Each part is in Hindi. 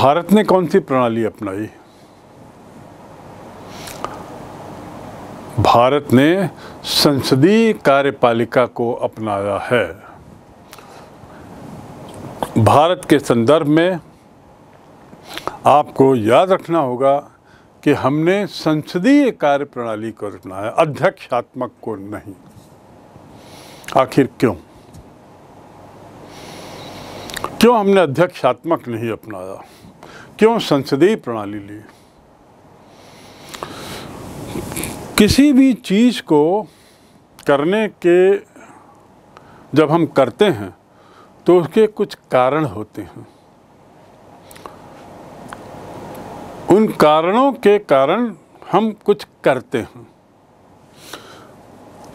भारत ने कौन सी प्रणाली अपनाई भारत ने संसदीय कार्यपालिका को अपनाया है भारत के संदर्भ में आपको याद रखना होगा कि हमने संसदीय कार्य प्रणाली को रखना है अध्यक्षात्मक को नहीं आखिर क्यों क्यों हमने अध्यक्षात्मक नहीं अपनाया क्यों संसदीय प्रणाली ली किसी भी चीज़ को करने के जब हम करते हैं तो उसके कुछ कारण होते हैं उन कारणों के कारण हम कुछ करते हैं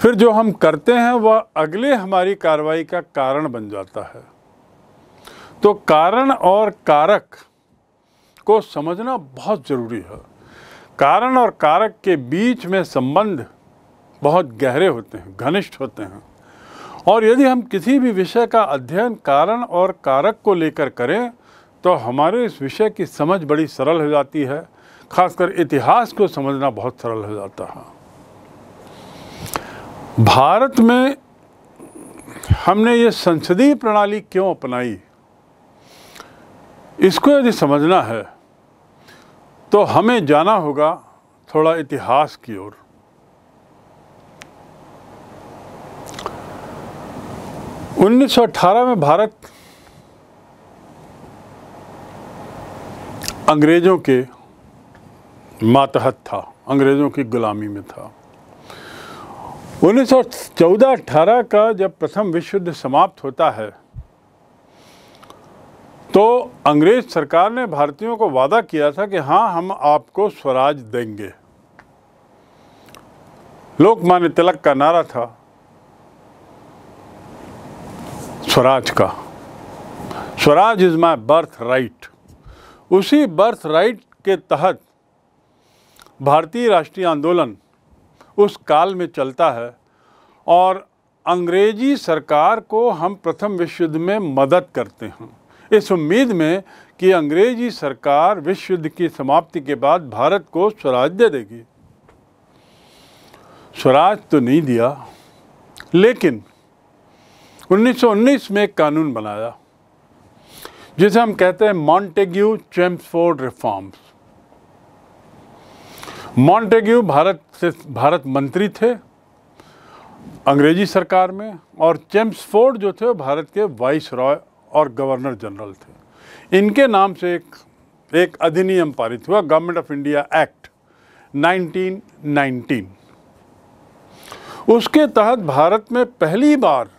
फिर जो हम करते हैं वह अगले हमारी कार्रवाई का कारण बन जाता है तो कारण और कारक को समझना बहुत ज़रूरी है कारण और कारक के बीच में संबंध बहुत गहरे होते हैं घनिष्ठ होते हैं और यदि हम किसी भी विषय का अध्ययन कारण और कारक को लेकर करें तो हमारे इस विषय की समझ बड़ी सरल हो जाती है खासकर इतिहास को समझना बहुत सरल हो जाता है भारत में हमने ये संसदीय प्रणाली क्यों अपनाई इसको यदि समझना है तो हमें जाना होगा थोड़ा इतिहास की ओर उन्नीस में भारत अंग्रेज़ों के मातहत था अंग्रेज़ों की गुलामी में था 1914-18 का जब प्रथम विश्व युद्ध समाप्त होता है तो अंग्रेज सरकार ने भारतीयों को वादा किया था कि हाँ हम आपको स्वराज देंगे लोकमान्य तिलक का नारा था स्वराज का Swaraj is my birth right उसी बर्थ राइट के तहत भारतीय राष्ट्रीय आंदोलन उस काल में चलता है और अंग्रेजी सरकार को हम प्रथम विश्व युद्ध में मदद करते हैं इस उम्मीद में कि अंग्रेजी सरकार विश्व युद्ध की समाप्ति के बाद भारत को स्वराज दे देगी स्वराज तो नहीं दिया लेकिन 1919 में एक कानून बनाया जिसे हम कहते हैं Montagu Chelmsford reforms Montagu Bharat से भारत मंत्री थे अंग्रेजी सरकार में और चैम्सफोर्ड जो थे वो भारत के वाइस रॉय और गवर्नर जनरल थे इनके नाम से एक एक अधिनियम पारित हुआ गवर्नमेंट ऑफ इंडिया एक्ट 1919 उसके तहत भारत में पहली बार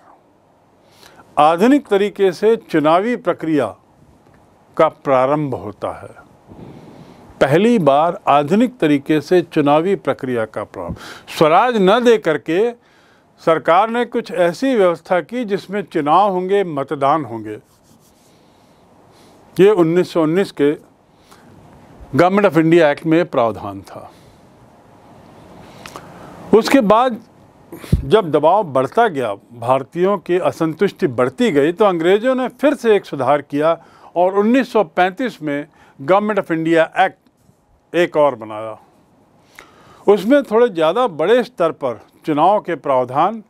आधुनिक तरीके से चुनावी प्रक्रिया का प्रारंभ होता है पहली बार आधुनिक तरीके से चुनावी प्रक्रिया का प्रारंभ स्वराज न दे करके सरकार ने कुछ ऐसी व्यवस्था की जिसमें चुनाव होंगे मतदान होंगे ये 1919 के गवर्नमेंट ऑफ इंडिया एक्ट में प्रावधान था उसके बाद जब दबाव बढ़ता गया भारतीयों की असंतुष्टि बढ़ती गई तो अंग्रेज़ों ने फिर से एक सुधार किया और 1935 में गवर्नमेंट ऑफ इंडिया एक्ट एक और बनाया उसमें थोड़े ज़्यादा बड़े स्तर पर चुनाव के प्रावधान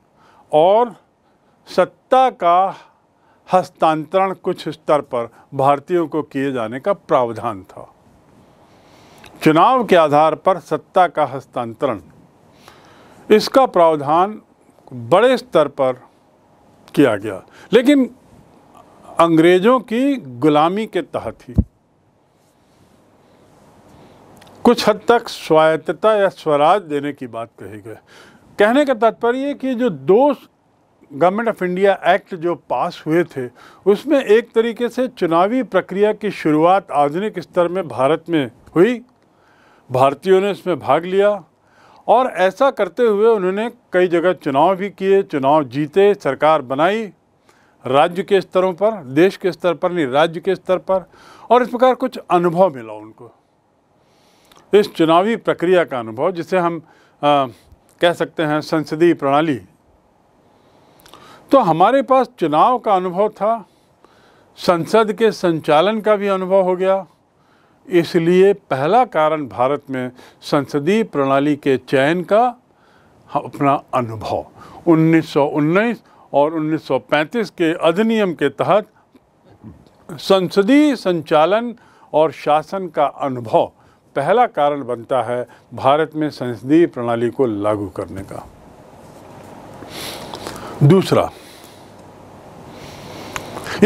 और सत्ता का हस्तांतरण कुछ स्तर पर भारतीयों को किए जाने का प्रावधान था चुनाव के आधार पर सत्ता का हस्तांतरण इसका प्रावधान बड़े स्तर पर किया गया लेकिन अंग्रेज़ों की गुलामी के तहत ही कुछ हद तक स्वायत्तता या स्वराज देने की बात कही गई कहने का तात्पर्य कि जो दो गवर्नमेंट ऑफ इंडिया एक्ट जो पास हुए थे उसमें एक तरीके से चुनावी प्रक्रिया की शुरुआत आधुनिक स्तर में भारत में हुई भारतीयों ने इसमें भाग लिया और ऐसा करते हुए उन्होंने कई जगह चुनाव भी किए चुनाव जीते सरकार बनाई राज्य के स्तरों पर देश के स्तर पर नहीं राज्य के स्तर पर और इस प्रकार कुछ अनुभव मिला उनको तो इस चुनावी प्रक्रिया का अनुभव जिसे हम आ, कह सकते हैं संसदीय प्रणाली तो हमारे पास चुनाव का अनुभव था संसद के संचालन का भी अनुभव हो गया इसलिए पहला कारण भारत में संसदीय प्रणाली के चयन का अपना अनुभव 1919 और 1935 के अधिनियम के तहत संसदीय संचालन और शासन का अनुभव पहला कारण बनता है भारत में संसदीय प्रणाली को लागू करने का दूसरा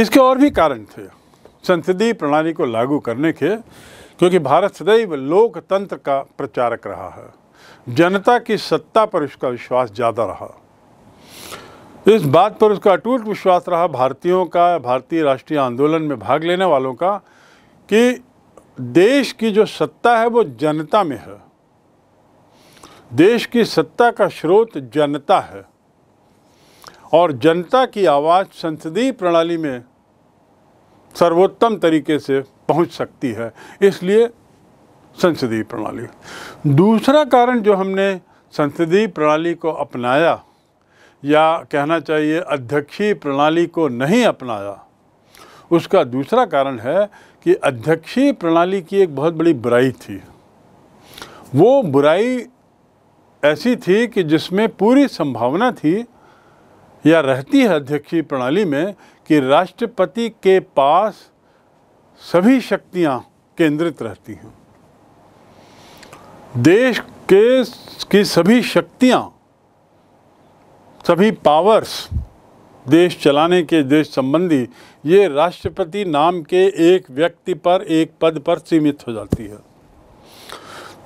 इसके और भी कारण थे संसदीय प्रणाली को लागू करने के क्योंकि भारत सदैव लोकतंत्र का प्रचारक रहा है जनता की सत्ता पर उसका विश्वास ज़्यादा रहा इस बात पर उसका अटूट विश्वास रहा भारतीयों का भारतीय राष्ट्रीय आंदोलन में भाग लेने वालों का कि देश की जो सत्ता है वो जनता में है देश की सत्ता का स्रोत जनता है और जनता की आवाज़ संसदीय प्रणाली में सर्वोत्तम तरीके से पहुंच सकती है इसलिए संसदीय प्रणाली दूसरा कारण जो हमने संसदीय प्रणाली को अपनाया या कहना चाहिए अध्यक्षीय प्रणाली को नहीं अपनाया उसका दूसरा कारण है कि अध्यक्षीय प्रणाली की एक बहुत बड़ी बुराई थी वो बुराई ऐसी थी कि जिसमें पूरी संभावना थी या रहती है अध्यक्षीय प्रणाली में कि राष्ट्रपति के पास सभी शक्तियां केंद्रित रहती हैं देश के की सभी शक्तियां सभी पावर्स देश चलाने के देश संबंधी ये राष्ट्रपति नाम के एक व्यक्ति पर एक पद पर सीमित हो जाती है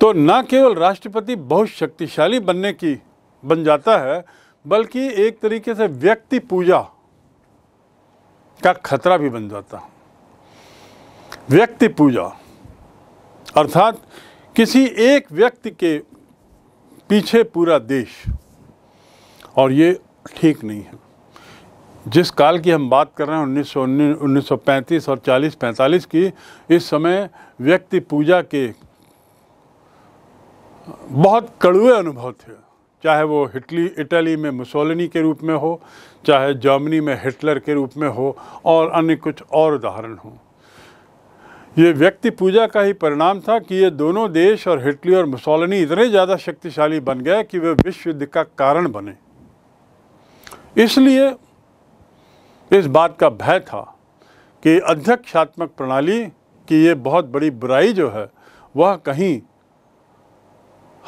तो न केवल राष्ट्रपति बहुत शक्तिशाली बनने की बन जाता है बल्कि एक तरीके से व्यक्ति पूजा का खतरा भी बन जाता है व्यक्ति पूजा अर्थात किसी एक व्यक्ति के पीछे पूरा देश और ये ठीक नहीं है जिस काल की हम बात कर रहे हैं उन्नीस सौ उन्नीस सौ पैंतीस और चालीस पैंतालीस की इस समय व्यक्ति पूजा के बहुत कड़ुए अनुभव थे चाहे वो हिटली इटली में मुसोलिनी के रूप में हो चाहे जर्मनी में हिटलर के रूप में हो और अन्य कुछ और उदाहरण हो ये व्यक्ति पूजा का ही परिणाम था कि ये दोनों देश और हिटली और मुसोलिनी इतने ज़्यादा शक्तिशाली बन गए कि वे विश्व युद्ध का कारण बने इसलिए इस बात का भय था कि अध्यक्षात्मक प्रणाली की ये बहुत बड़ी बुराई जो है वह कहीं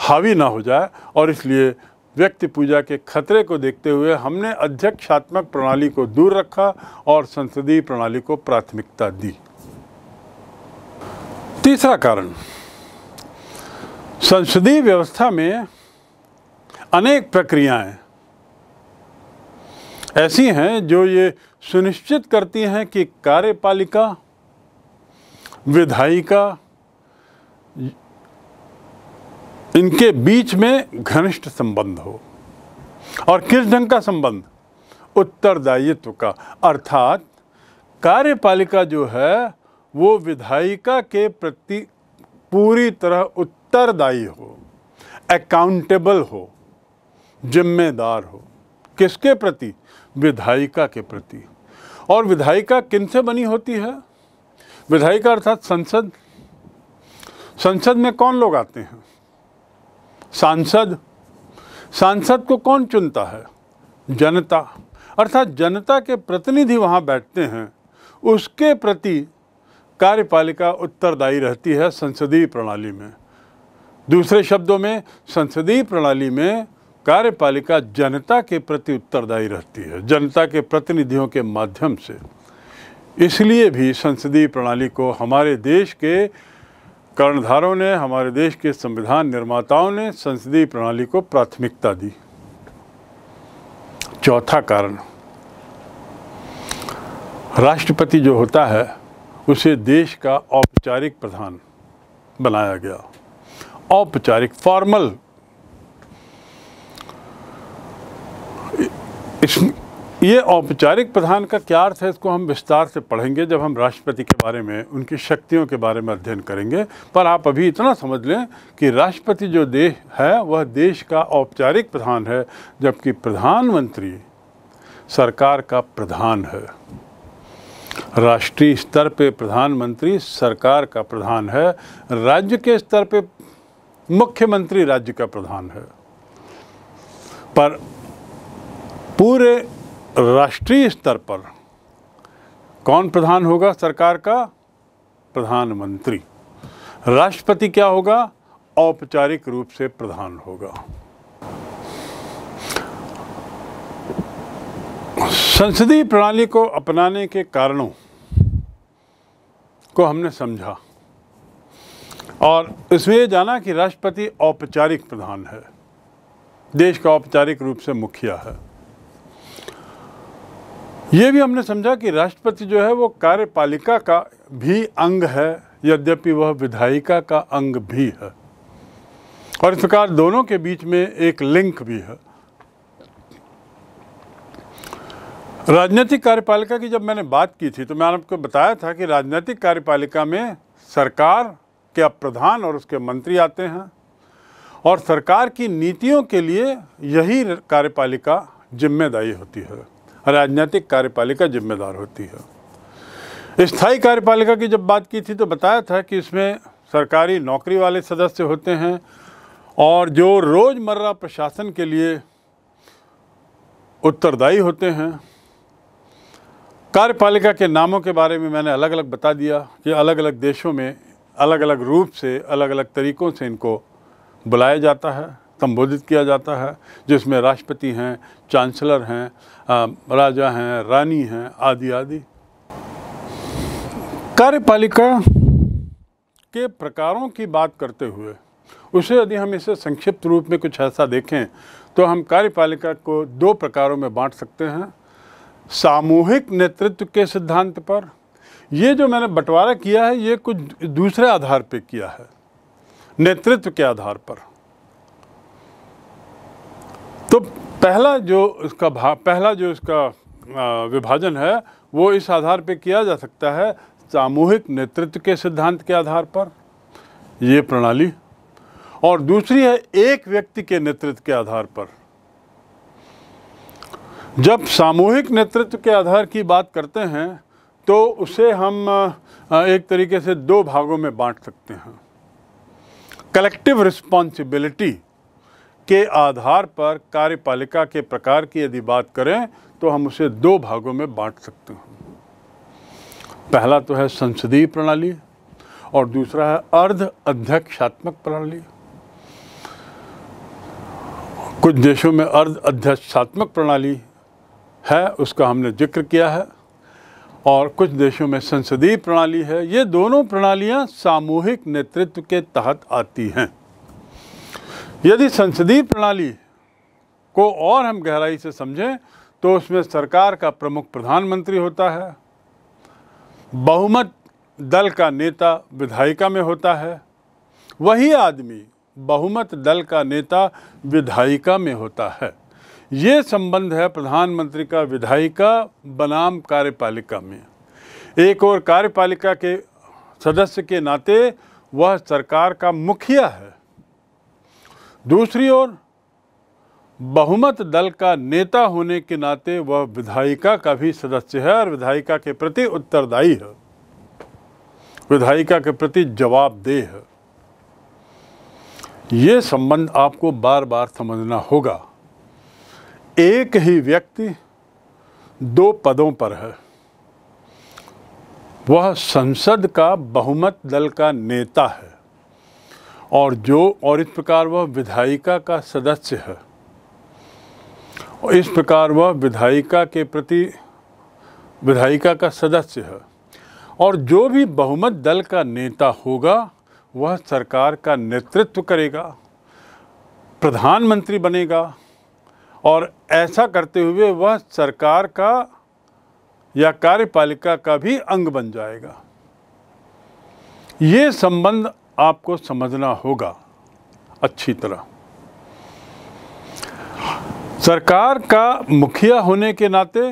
हावी ना हो जाए और इसलिए व्यक्ति पूजा के खतरे को देखते हुए हमने अध्यक्षात्मक प्रणाली को दूर रखा और संसदीय प्रणाली को प्राथमिकता दी तीसरा कारण संसदीय व्यवस्था में अनेक प्रक्रियाएं ऐसी हैं जो ये सुनिश्चित करती हैं कि कार्यपालिका विधायिका इनके बीच में घनिष्ठ संबंध हो और किस ढंग का संबंध उत्तरदायित्व का अर्थात कार्यपालिका जो है वो विधायिका के प्रति पूरी तरह उत्तरदायी हो अकाउंटेबल हो जिम्मेदार हो किसके प्रति विधायिका के प्रति और विधायिका किन से बनी होती है विधायिका अर्थात संसद संसद में कौन लोग आते हैं सांसद सांसद को कौन चुनता है जनता अर्थात जनता के प्रतिनिधि वहाँ बैठते हैं उसके प्रति कार्यपालिका उत्तरदायी रहती है संसदीय प्रणाली में दूसरे शब्दों में संसदीय प्रणाली में कार्यपालिका जनता के प्रति उत्तरदायी रहती है जनता के प्रतिनिधियों के माध्यम से इसलिए भी संसदीय प्रणाली को हमारे देश के कर्णधारों ने हमारे देश के संविधान निर्माताओं ने संसदीय प्रणाली को प्राथमिकता दी चौथा कारण राष्ट्रपति जो होता है उसे देश का औपचारिक प्रधान बनाया गया औपचारिक फॉर्मल ये औपचारिक प्रधान का क्या अर्थ है इसको हम विस्तार से पढ़ेंगे जब हम राष्ट्रपति के बारे में उनकी शक्तियों के बारे में अध्ययन करेंगे पर आप अभी इतना समझ लें कि राष्ट्रपति जो देश है वह देश का औपचारिक प्रधान है जबकि प्रधानमंत्री सरकार का प्रधान है राष्ट्रीय स्तर पे प्रधानमंत्री सरकार का प्रधान है राज्य के स्तर पे मुख्यमंत्री राज्य का प्रधान है पर पूरे राष्ट्रीय स्तर पर कौन प्रधान होगा सरकार का प्रधानमंत्री राष्ट्रपति क्या होगा औपचारिक रूप से प्रधान होगा संसदीय प्रणाली को अपनाने के कारणों को हमने समझा और इसमें यह जाना कि राष्ट्रपति औपचारिक प्रधान है देश का औपचारिक रूप से मुखिया है ये भी हमने समझा कि राष्ट्रपति जो है वो कार्यपालिका का भी अंग है यद्यपि वह विधायिका का अंग भी है और इस प्रकार दोनों के बीच में एक लिंक भी है राजनीतिक कार्यपालिका की जब मैंने बात की थी तो मैंने आपको बताया था कि राजनीतिक कार्यपालिका में सरकार के प्रधान और उसके मंत्री आते हैं और सरकार की नीतियों के लिए यही कार्यपालिका जिम्मेदारी होती है राजनीतिक कार्यपालिका जिम्मेदार होती है स्थायी कार्यपालिका की जब बात की थी तो बताया था कि इसमें सरकारी नौकरी वाले सदस्य होते हैं और जो रोज़मर्रा प्रशासन के लिए उत्तरदायी होते हैं कार्यपालिका के नामों के बारे में मैंने अलग अलग बता दिया कि अलग अलग देशों में अलग अलग रूप से अलग अलग तरीक़ों से इनको बुलाया जाता है संबोधित किया जाता है जिसमें राष्ट्रपति हैं चांसलर हैं राजा हैं रानी हैं आदि आदि कार्यपालिका के प्रकारों की बात करते हुए उसे यदि हम इसे संक्षिप्त रूप में कुछ ऐसा देखें तो हम कार्यपालिका को दो प्रकारों में बांट सकते हैं सामूहिक नेतृत्व के सिद्धांत पर ये जो मैंने बंटवारा किया है ये कुछ दूसरे आधार पर किया है नेतृत्व के आधार पर तो पहला जो इसका भाव पहला जो इसका विभाजन है वो इस आधार पे किया जा सकता है सामूहिक नेतृत्व के सिद्धांत के आधार पर ये प्रणाली और दूसरी है एक व्यक्ति के नेतृत्व के आधार पर जब सामूहिक नेतृत्व के आधार की बात करते हैं तो उसे हम एक तरीके से दो भागों में बांट सकते हैं कलेक्टिव रिस्पॉन्सिबिलिटी के आधार पर कार्यपालिका के प्रकार की यदि बात करें तो हम उसे दो भागों में बांट सकते हैं पहला तो है संसदीय प्रणाली और दूसरा है अर्ध अध्यक्षात्मक प्रणाली कुछ देशों में अर्ध अध्यक्षात्मक प्रणाली है उसका हमने जिक्र किया है और कुछ देशों में संसदीय प्रणाली है ये दोनों प्रणालियाँ सामूहिक नेतृत्व के तहत आती हैं यदि संसदीय प्रणाली को और हम गहराई से समझें तो उसमें सरकार का प्रमुख प्रधानमंत्री होता है बहुमत दल का नेता विधायिका में होता है वही आदमी बहुमत दल का नेता विधायिका में होता है ये संबंध है प्रधानमंत्री का विधायिका बनाम कार्यपालिका में एक और कार्यपालिका के सदस्य के नाते वह सरकार का मुखिया है दूसरी ओर बहुमत दल का नेता होने के नाते वह विधायिका का भी सदस्य है और विधायिका के प्रति उत्तरदायी है विधायिका के प्रति जवाबदेह है ये संबंध आपको बार बार समझना होगा एक ही व्यक्ति दो पदों पर है वह संसद का बहुमत दल का नेता है और जो और इस प्रकार वह विधायिका का सदस्य है और इस प्रकार वह विधायिका के प्रति विधायिका का सदस्य है और जो भी बहुमत दल का नेता होगा वह सरकार का नेतृत्व करेगा प्रधानमंत्री बनेगा और ऐसा करते हुए वह सरकार का या कार्यपालिका का भी अंग बन जाएगा ये संबंध आपको समझना होगा अच्छी तरह सरकार का मुखिया होने के नाते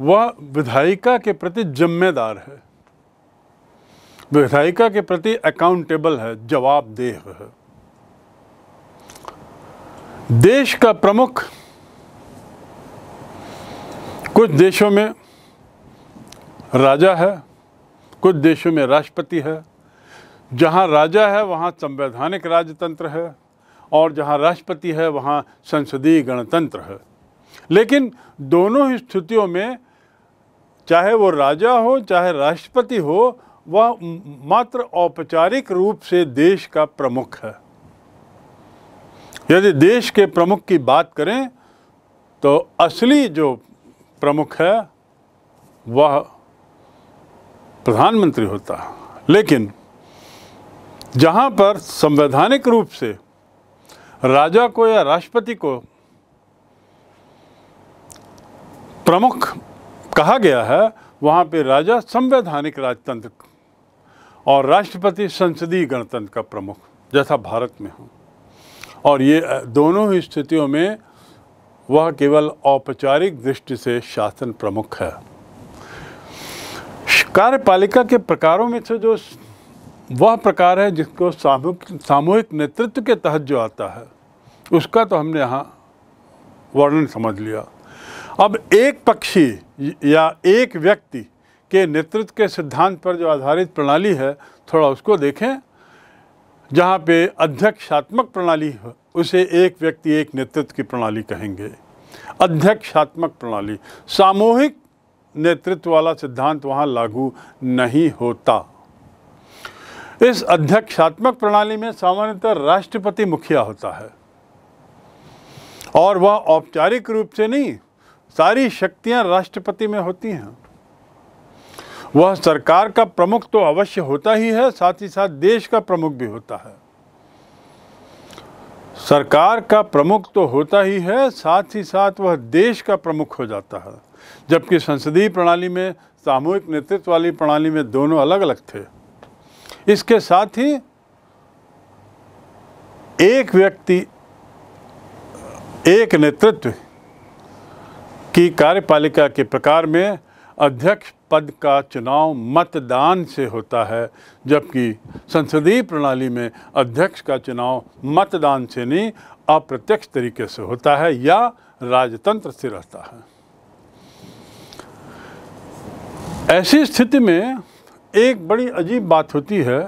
वह विधायिका के प्रति जिम्मेदार है विधायिका के प्रति अकाउंटेबल है जवाबदेह है देश का प्रमुख कुछ देशों में राजा है कुछ देशों में राष्ट्रपति है जहाँ राजा है वहाँ संवैधानिक राजतंत्र है और जहाँ राष्ट्रपति है वहाँ संसदीय गणतंत्र है लेकिन दोनों ही स्थितियों में चाहे वो राजा हो चाहे राष्ट्रपति हो वह मात्र औपचारिक रूप से देश का प्रमुख है यदि देश के प्रमुख की बात करें तो असली जो प्रमुख है वह प्रधानमंत्री होता है लेकिन जहाँ पर संवैधानिक रूप से राजा को या राष्ट्रपति को प्रमुख कहा गया है वहाँ पे राजा संवैधानिक राजतंत्र और राष्ट्रपति संसदीय गणतंत्र का प्रमुख जैसा भारत में हो और ये दोनों ही स्थितियों में वह केवल औपचारिक दृष्टि से शासन प्रमुख है कार्यपालिका के प्रकारों में से जो वह प्रकार है जिसको सामूहिक सामूहिक नेतृत्व के तहत जो आता है उसका तो हमने यहाँ वर्णन समझ लिया अब एक पक्षी या एक व्यक्ति के नेतृत्व के सिद्धांत पर जो आधारित प्रणाली है थोड़ा उसको देखें जहाँ पे अध्यक्षात्मक प्रणाली उसे एक व्यक्ति एक नेतृत्व की प्रणाली कहेंगे अध्यक्षात्मक प्रणाली सामूहिक नेतृत्व वाला सिद्धांत वहाँ लागू नहीं होता इस अध्यक्षात्मक प्रणाली में सामान्यतः राष्ट्रपति मुखिया होता है और वह औपचारिक रूप से नहीं सारी शक्तियां राष्ट्रपति में होती हैं वह सरकार का प्रमुख तो अवश्य होता ही है साथ ही साथ देश का प्रमुख भी होता है सरकार का प्रमुख तो होता ही है साथ ही साथ वह देश का प्रमुख हो जाता है जबकि संसदीय प्रणाली में सामूहिक नेतृत्व वाली प्रणाली में दोनों अलग अलग थे इसके साथ ही एक व्यक्ति एक नेतृत्व की कार्यपालिका के प्रकार में अध्यक्ष पद का चुनाव मतदान से होता है जबकि संसदीय प्रणाली में अध्यक्ष का चुनाव मतदान से नहीं अप्रत्यक्ष तरीके से होता है या राजतंत्र से रहता है ऐसी स्थिति में एक बड़ी अजीब बात होती है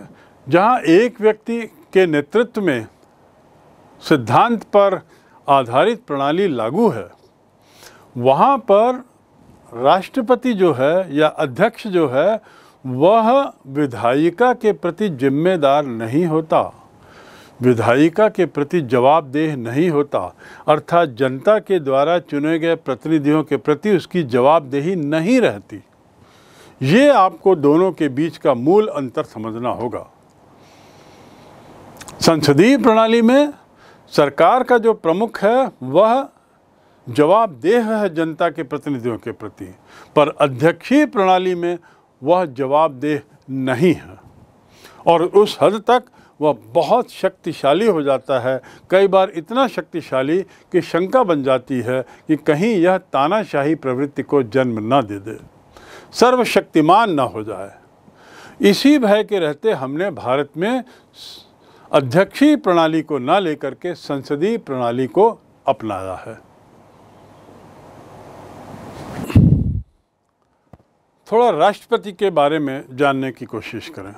जहाँ एक व्यक्ति के नेतृत्व में सिद्धांत पर आधारित प्रणाली लागू है वहाँ पर राष्ट्रपति जो है या अध्यक्ष जो है वह विधायिका के प्रति जिम्मेदार नहीं होता विधायिका के प्रति जवाबदेह नहीं होता अर्थात जनता के द्वारा चुने गए प्रतिनिधियों के प्रति उसकी जवाबदेही नहीं रहती ये आपको दोनों के बीच का मूल अंतर समझना होगा संसदीय प्रणाली में सरकार का जो प्रमुख है वह जवाबदेह है जनता के प्रतिनिधियों के प्रति पर अध्यक्षीय प्रणाली में वह जवाबदेह नहीं है और उस हद तक वह बहुत शक्तिशाली हो जाता है कई बार इतना शक्तिशाली कि शंका बन जाती है कि कहीं यह तानाशाही प्रवृत्ति को जन्म ना दे दे सर्वशक्तिमान ना हो जाए इसी भय के रहते हमने भारत में अध्यक्षीय प्रणाली को ना लेकर के संसदीय प्रणाली को अपनाया है थोड़ा राष्ट्रपति के बारे में जानने की कोशिश करें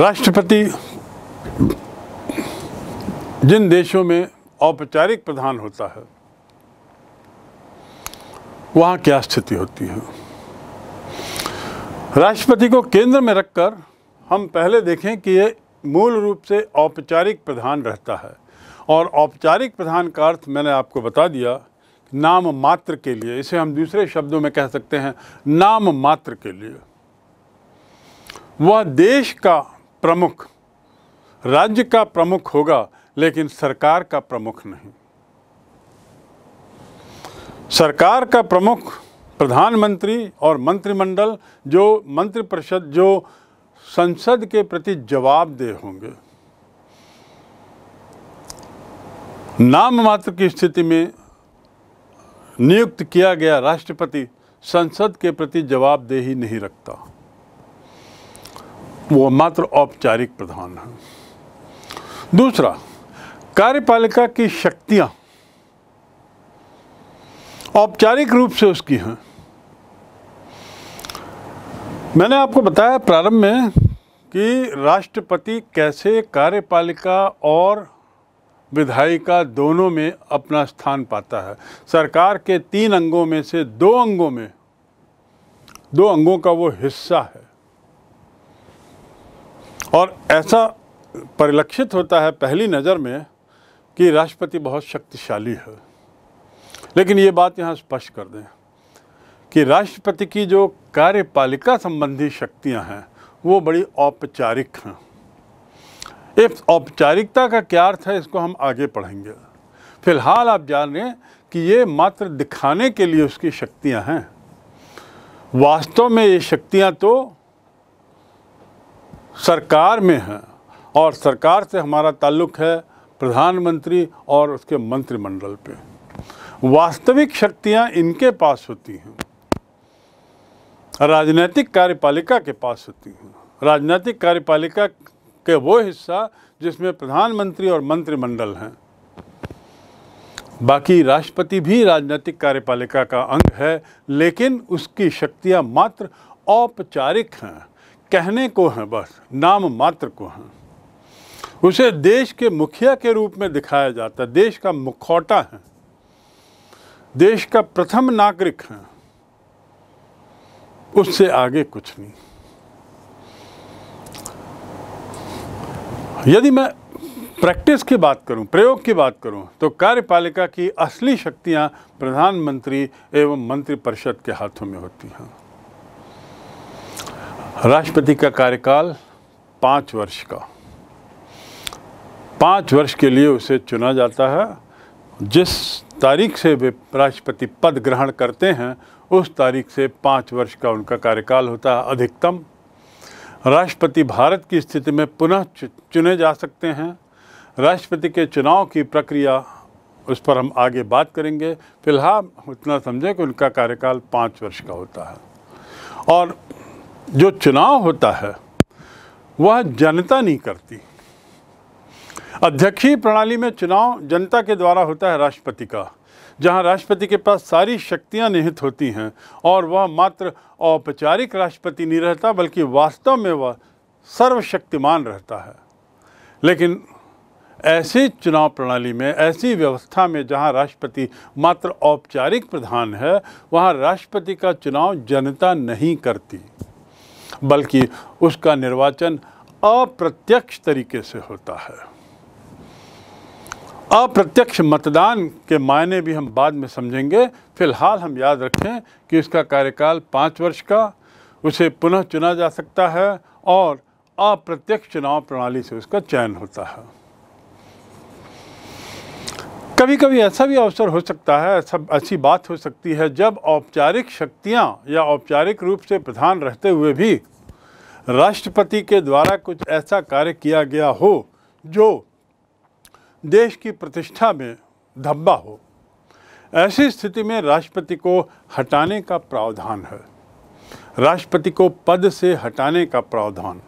राष्ट्रपति जिन देशों में औपचारिक प्रधान होता है वहाँ क्या स्थिति होती है राष्ट्रपति को केंद्र में रखकर हम पहले देखें कि ये मूल रूप से औपचारिक प्रधान रहता है और औपचारिक प्रधान का अर्थ मैंने आपको बता दिया नाम मात्र के लिए इसे हम दूसरे शब्दों में कह सकते हैं नाम मात्र के लिए वह देश का प्रमुख राज्य का प्रमुख होगा लेकिन सरकार का प्रमुख नहीं सरकार का प्रमुख प्रधानमंत्री और मंत्रिमंडल जो मंत्रिपरिषद जो संसद के प्रति जवाबदेह होंगे नाम मात्र की स्थिति में नियुक्त किया गया राष्ट्रपति संसद के प्रति ही नहीं रखता वो मात्र औपचारिक प्रधान है दूसरा कार्यपालिका की शक्तियां औपचारिक रूप से उसकी हैं मैंने आपको बताया प्रारंभ में कि राष्ट्रपति कैसे कार्यपालिका और विधायिका दोनों में अपना स्थान पाता है सरकार के तीन अंगों में से दो अंगों में दो अंगों का वो हिस्सा है और ऐसा परिलक्षित होता है पहली नज़र में कि राष्ट्रपति बहुत शक्तिशाली है लेकिन ये बात यहाँ स्पष्ट कर दें कि राष्ट्रपति की जो कार्यपालिका संबंधी शक्तियाँ हैं वो बड़ी औपचारिक हैं इस औपचारिकता का क्या अर्थ है इसको हम आगे पढ़ेंगे फिलहाल आप जान हैं कि ये मात्र दिखाने के लिए उसकी शक्तियाँ हैं वास्तव में ये शक्तियाँ तो सरकार में हैं और सरकार से हमारा ताल्लुक़ है प्रधानमंत्री और उसके मंत्रिमंडल पे वास्तविक शक्तियां इनके पास होती हैं राजनीतिक कार्यपालिका के पास होती हैं राजनीतिक कार्यपालिका के वो हिस्सा जिसमें प्रधानमंत्री और मंत्रिमंडल हैं बाकी राष्ट्रपति भी राजनीतिक कार्यपालिका का अंग है लेकिन उसकी शक्तियां मात्र औपचारिक हैं कहने को हैं बस नाम मात्र को हैं उसे देश के मुखिया के रूप में दिखाया जाता है देश का मुखौटा है देश का प्रथम नागरिक हैं उससे आगे कुछ नहीं यदि मैं प्रैक्टिस की बात करूं, प्रयोग की बात करूं, तो कार्यपालिका की असली शक्तियां प्रधानमंत्री एवं मंत्रिपरिषद के हाथों में होती हैं राष्ट्रपति का कार्यकाल पाँच वर्ष का पाँच वर्ष के लिए उसे चुना जाता है जिस तारीख से वे राष्ट्रपति पद ग्रहण करते हैं उस तारीख से पाँच वर्ष का उनका कार्यकाल होता है अधिकतम राष्ट्रपति भारत की स्थिति में पुनः चुने जा सकते हैं राष्ट्रपति के चुनाव की प्रक्रिया उस पर हम आगे बात करेंगे फिलहाल उतना समझें कि उनका कार्यकाल पाँच वर्ष का होता है और जो चुनाव होता है वह जनता नहीं करती अध्यक्षीय प्रणाली में चुनाव जनता के द्वारा होता है राष्ट्रपति का जहां राष्ट्रपति के पास सारी शक्तियां निहित होती हैं और वह मात्र औपचारिक राष्ट्रपति नहीं रहता बल्कि वास्तव में वह सर्वशक्तिमान रहता है लेकिन ऐसी चुनाव प्रणाली में ऐसी व्यवस्था में जहां राष्ट्रपति मात्र औपचारिक प्रधान है वहां राष्ट्रपति का चुनाव जनता नहीं करती बल्कि उसका निर्वाचन अप्रत्यक्ष तरीके से होता है अप्रत्यक्ष मतदान के मायने भी हम बाद में समझेंगे फिलहाल हम याद रखें कि इसका कार्यकाल पाँच वर्ष का उसे पुनः चुना जा सकता है और अप्रत्यक्ष चुनाव प्रणाली से उसका चयन होता है कभी कभी ऐसा भी अवसर हो सकता है ऐसा ऐसी बात हो सकती है जब औपचारिक शक्तियां या औपचारिक रूप से प्रधान रहते हुए भी राष्ट्रपति के द्वारा कुछ ऐसा कार्य किया गया हो जो देश की प्रतिष्ठा में धब्बा हो ऐसी स्थिति में राष्ट्रपति को हटाने का प्रावधान है राष्ट्रपति को पद से हटाने का प्रावधान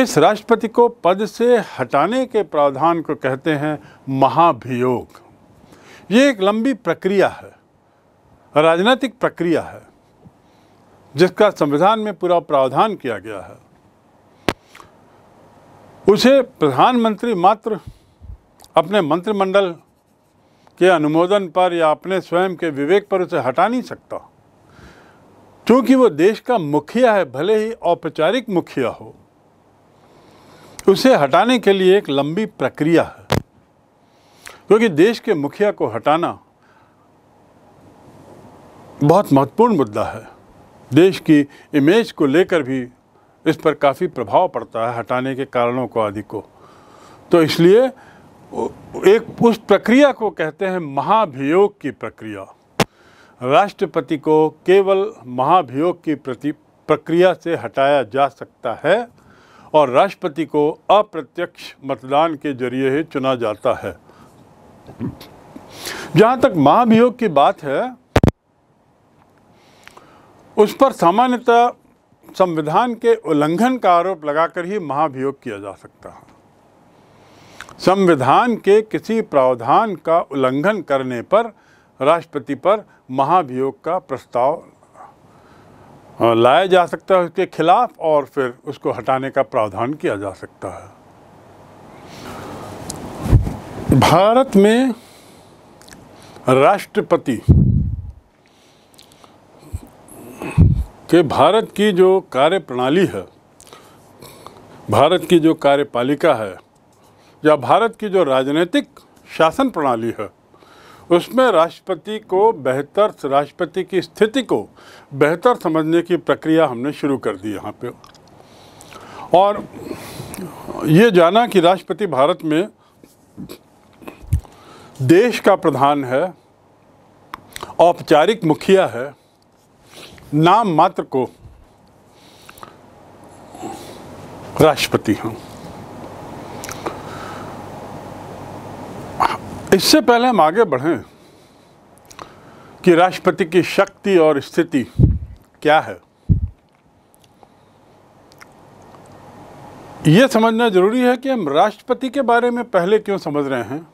इस राष्ट्रपति को पद से हटाने के प्रावधान को कहते हैं महाभियोग ये एक लंबी प्रक्रिया है राजनीतिक प्रक्रिया है जिसका संविधान में पूरा प्रावधान किया गया है उसे प्रधानमंत्री मात्र अपने मंत्रिमंडल के अनुमोदन पर या अपने स्वयं के विवेक पर उसे हटा नहीं सकता क्योंकि वो देश का मुखिया है भले ही औपचारिक मुखिया हो उसे हटाने के लिए एक लंबी प्रक्रिया है क्योंकि देश के मुखिया को हटाना बहुत महत्वपूर्ण मुद्दा है देश की इमेज को लेकर भी इस पर काफ़ी प्रभाव पड़ता है हटाने के कारणों को आदि को तो इसलिए एक उस प्रक्रिया को कहते हैं महाभियोग की प्रक्रिया राष्ट्रपति को केवल महाभियोग की प्रति प्रक्रिया से हटाया जा सकता है और राष्ट्रपति को अप्रत्यक्ष मतदान के जरिए ही चुना जाता है जहाँ तक महाभियोग की बात है उस पर सामान्यतः संविधान के उल्लंघन का आरोप लगाकर ही महाभियोग किया जा सकता है संविधान के किसी प्रावधान का उल्लंघन करने पर राष्ट्रपति पर महाभियोग का प्रस्ताव लाया जा सकता है उसके खिलाफ और फिर उसको हटाने का प्रावधान किया जा सकता है भारत में राष्ट्रपति के भारत की जो कार्य प्रणाली है भारत की जो कार्यपालिका है या भारत की जो राजनीतिक शासन प्रणाली है उसमें राष्ट्रपति को बेहतर राष्ट्रपति की स्थिति को बेहतर समझने की प्रक्रिया हमने शुरू कर दी यहाँ पे और ये जाना कि राष्ट्रपति भारत में देश का प्रधान है औपचारिक मुखिया है नाम मात्र को राष्ट्रपति हूँ इससे पहले हम आगे बढ़ें कि राष्ट्रपति की शक्ति और स्थिति क्या है यह समझना ज़रूरी है कि हम राष्ट्रपति के बारे में पहले क्यों समझ रहे हैं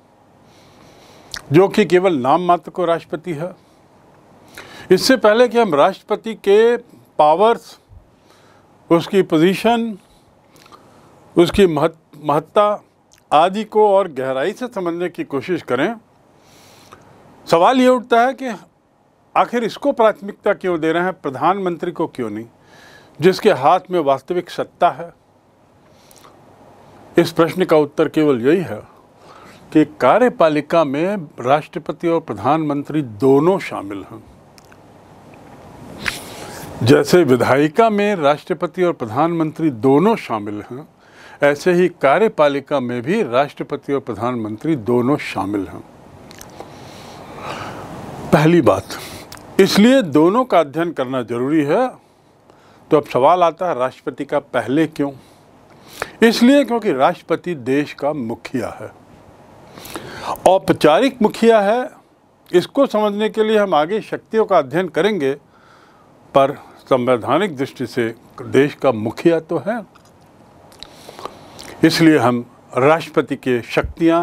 जो कि केवल नाम मात्र को राष्ट्रपति है इससे पहले कि हम राष्ट्रपति के पावर्स उसकी पोजीशन उसकी महत्ता आदि को और गहराई से समझने की कोशिश करें सवाल ये उठता है कि आखिर इसको प्राथमिकता क्यों दे रहे हैं प्रधानमंत्री को क्यों नहीं जिसके हाथ में वास्तविक सत्ता है इस प्रश्न का उत्तर केवल यही है कि कार्यपालिका में राष्ट्रपति और प्रधानमंत्री दोनों शामिल हैं जैसे विधायिका में राष्ट्रपति और प्रधानमंत्री दोनों शामिल हैं ऐसे ही कार्यपालिका में भी राष्ट्रपति और प्रधानमंत्री दोनों शामिल हैं पहली बात इसलिए दोनों का अध्ययन करना जरूरी है तो अब सवाल आता है राष्ट्रपति का पहले क्यों इसलिए क्योंकि राष्ट्रपति देश का मुखिया है औपचारिक मुखिया है इसको समझने के लिए हम आगे शक्तियों का अध्ययन करेंगे पर संवैधानिक दृष्टि से देश का मुखिया तो है इसलिए हम राष्ट्रपति के शक्तियाँ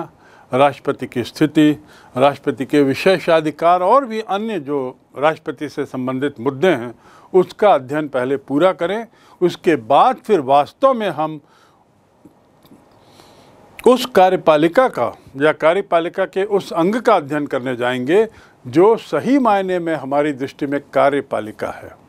राष्ट्रपति की स्थिति राष्ट्रपति के विशेषाधिकार और भी अन्य जो राष्ट्रपति से संबंधित मुद्दे हैं उसका अध्ययन पहले पूरा करें उसके बाद फिर वास्तव में हम उस कार्यपालिका का या कार्यपालिका के उस अंग का अध्ययन करने जाएंगे जो सही मायने में हमारी दृष्टि में कार्यपालिका है